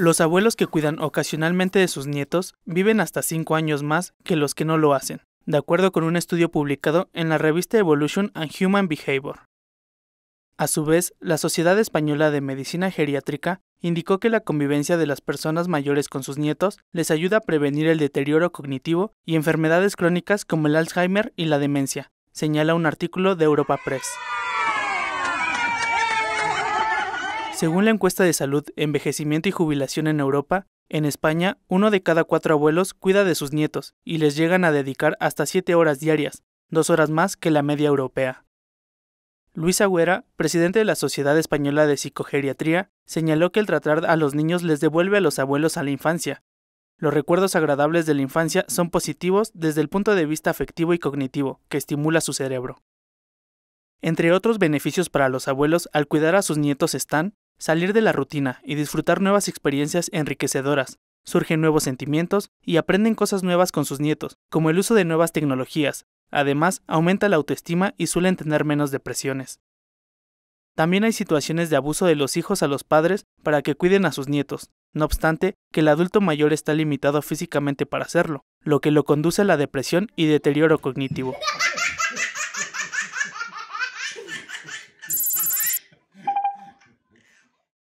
Los abuelos que cuidan ocasionalmente de sus nietos viven hasta 5 años más que los que no lo hacen, de acuerdo con un estudio publicado en la revista Evolution and Human Behavior. A su vez, la Sociedad Española de Medicina Geriátrica indicó que la convivencia de las personas mayores con sus nietos les ayuda a prevenir el deterioro cognitivo y enfermedades crónicas como el Alzheimer y la demencia, señala un artículo de Europa Press. Según la encuesta de salud, envejecimiento y jubilación en Europa, en España, uno de cada cuatro abuelos cuida de sus nietos y les llegan a dedicar hasta siete horas diarias, dos horas más que la media europea. Luis Agüera, presidente de la Sociedad Española de Psicogeriatría, señaló que el tratar a los niños les devuelve a los abuelos a la infancia. Los recuerdos agradables de la infancia son positivos desde el punto de vista afectivo y cognitivo, que estimula su cerebro. Entre otros beneficios para los abuelos al cuidar a sus nietos están salir de la rutina y disfrutar nuevas experiencias enriquecedoras. Surgen nuevos sentimientos y aprenden cosas nuevas con sus nietos, como el uso de nuevas tecnologías. Además, aumenta la autoestima y suelen tener menos depresiones. También hay situaciones de abuso de los hijos a los padres para que cuiden a sus nietos, no obstante que el adulto mayor está limitado físicamente para hacerlo, lo que lo conduce a la depresión y deterioro cognitivo.